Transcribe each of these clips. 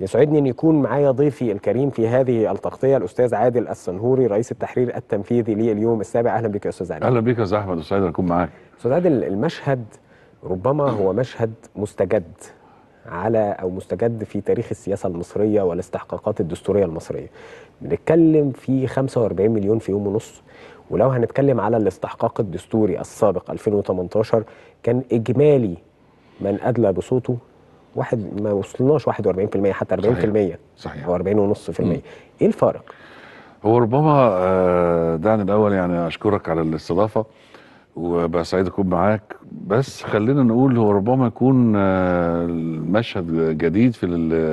يسعدني أن يكون معايا ضيفي الكريم في هذه التغطية الأستاذ عادل السنهوري رئيس التحرير التنفيذي لليوم السابع أهلا بك يا أستاذ عادل أهلا بك يا أستاذ أحمد وسعيد أكون معاك أستاذ عادل المشهد ربما هو مشهد مستجد على أو مستجد في تاريخ السياسة المصرية والاستحقاقات الدستورية المصرية بنتكلم في 45 مليون في يوم ونص ولو هنتكلم على الاستحقاق الدستوري السابق 2018 كان إجمالي من أدلى بصوته واحد ما وصلناش 41% حتى 40% صحيح, صحيح. او 40 ونص في المية ايه الفارق؟ هو ربما آه، دعني الاول يعني اشكرك على الاستضافه وبقى سعيد اكون معاك بس خلينا نقول هو ربما يكون المشهد آه، جديد في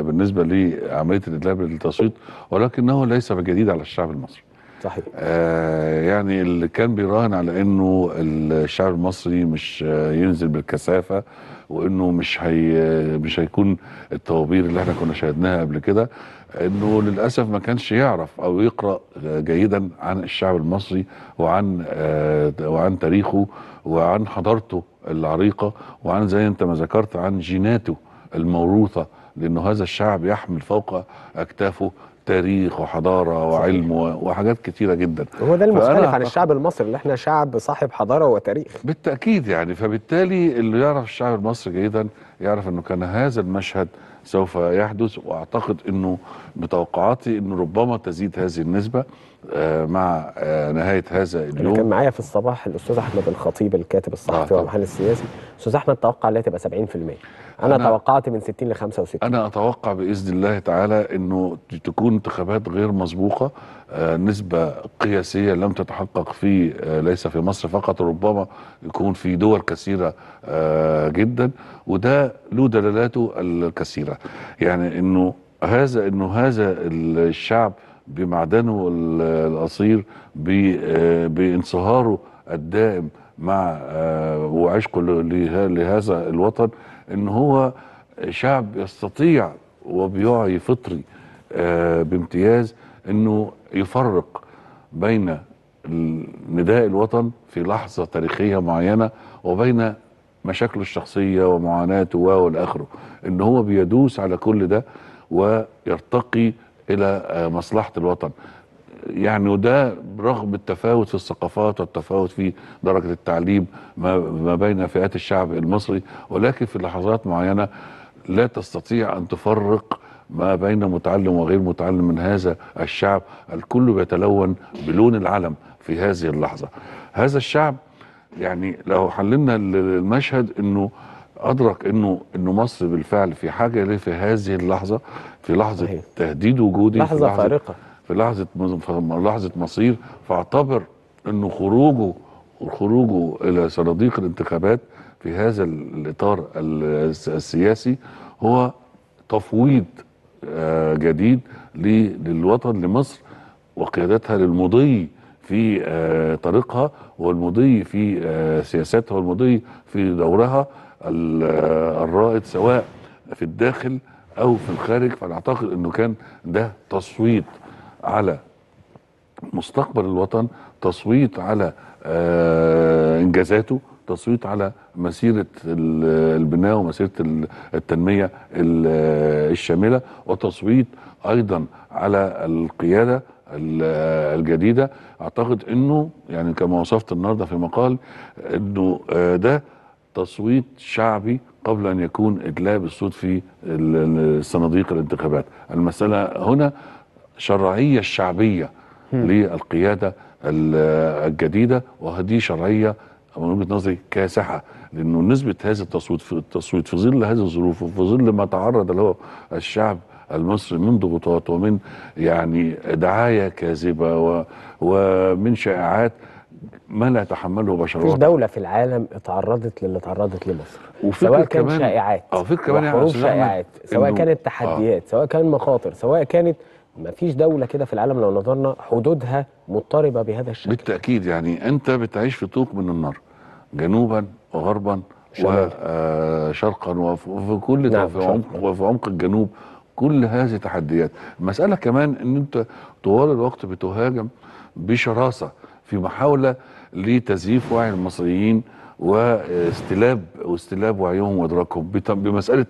بالنسبه لعمليه الادلاء بالتصويت ولكنه ليس بجديد على الشعب المصري. صحيح آه يعني اللي كان بيراهن على انه الشعب المصري مش آه، ينزل بالكثافه وانه مش هي مش هيكون الطوابير اللي احنا كنا شاهدناها قبل كده انه للاسف ما كانش يعرف او يقرا جيدا عن الشعب المصري وعن آه وعن تاريخه وعن حضارته العريقه وعن زي انت ما ذكرت عن جيناته الموروثه لانه هذا الشعب يحمل فوق اكتافه تاريخ وحضاره وعلم وحاجات كتيره جدا هو ده المختلف عن الشعب المصري اللي احنا شعب صاحب حضاره وتاريخ بالتاكيد يعني فبالتالي اللي يعرف الشعب المصري جيدا يعرف انه كان هذا المشهد سوف يحدث واعتقد انه بتوقعاتي انه ربما تزيد هذه النسبه آه، مع آه، نهايه هذا اليوم أنا كان معايا في الصباح الاستاذ احمد الخطيب الكاتب الصحفي نعم. والمحلل السياسي استاذ احمد توقع انها تبقى 70% انا, أنا توقعت من 60 ل 65 انا اتوقع باذن الله تعالى انه تكون انتخابات غير مسبوقه آه، نسبة قياسية لم تتحقق في آه، ليس في مصر فقط ربما يكون في دول كثيرة آه، جدا وده له دلالاته الكثيرة يعني انه هذا انه هذا الشعب بمعدنه القصير بانصهاره الدائم مع وعشقه لهذا الوطن ان هو شعب يستطيع وبيوعي فطري آه، بامتياز انه يفرق بين نداء الوطن في لحظه تاريخيه معينه وبين مشاكله الشخصيه ومعاناته والاخره اخره ان هو بيدوس على كل ده ويرتقي الى آه، مصلحه الوطن يعني وده رغم التفاوت في الثقافات والتفاوت في درجة التعليم ما بين فئات الشعب المصري ولكن في لحظات معينة لا تستطيع أن تفرق ما بين متعلم وغير متعلم من هذا الشعب الكل بيتلون بلون العلم في هذه اللحظة هذا الشعب يعني لو حللنا المشهد انه ادرك انه انه مصر بالفعل في حاجه ليه في هذه اللحظه في لحظه تهديد وجودي لحظه فارقه في لحظه لحظه مصير فاعتبر انه خروجه خروجه الى صناديق الانتخابات في هذا الاطار السياسي هو تفويض آه، جديد للوطن لمصر وقيادتها للمضي في آه، طريقها والمضي في آه، سياساتها والمضي في دورها الرائد سواء في الداخل او في الخارج فانا اعتقد انه كان ده تصويت على مستقبل الوطن تصويت على آه، انجازاته تصويت على مسيرة البناء ومسيرة التنمية الشاملة وتصويت أيضا على القيادة الجديدة أعتقد أنه يعني كما وصفت النهاردة في مقال أنه آه، ده تصويت شعبي قبل أن يكون إدلاب الصوت في الصناديق الانتخابات المسألة هنا شرعية الشعبيه للقياده الجديده وهذه شرعيه من وجهه نظري كاسحه لانه نسبه هذا التصويت في التصويت في ظل هذه الظروف وفي ظل ما تعرض له الشعب المصري من ضغوطات ومن يعني دعايه كاذبه ومن شائعات ما لا يتحمله بشر مفيش دولة في العالم اتعرضت للي اتعرضت لمصر سواء كان كمان شائعات اه فكرة كمان يعني شائعات سواء كانت تحديات آه. سواء كان مخاطر سواء كانت ما فيش دولة كده في العالم لو نظرنا حدودها مضطربة بهذا الشكل بالتأكيد يعني أنت بتعيش في طوق من النار جنوبا وغربا وشرقا آه، وفي كل نعم في عمق وفي عمق الجنوب كل هذه تحديات المسألة كمان أن أنت طوال الوقت بتهاجم بشراسة في محاولة لتزييف وعي المصريين واستلاب واستلاب وعيهم وادراكهم بمساله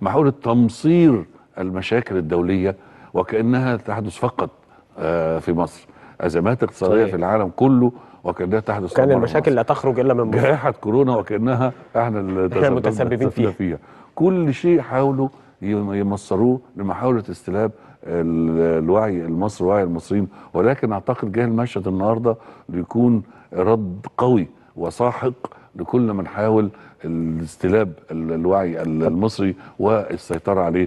محاوله تمصير المشاكل الدوليه وكأنها تحدث فقط آه، في مصر أزمات اقتصادية صحيح. في العالم كله وكأنها تحدث كان المشاكل لا تخرج إلا من مصر جائحة كورونا وكأنها احنا المتسببين فيها. فيها كل شيء حاولوا يمصروه لمحاولة استلاب الوعي المصري وعي المصريين ولكن أعتقد جه المشهد النهاردة ليكون رد قوي وساحق لكل من حاول استلاب الوعي المصري والسيطرة عليه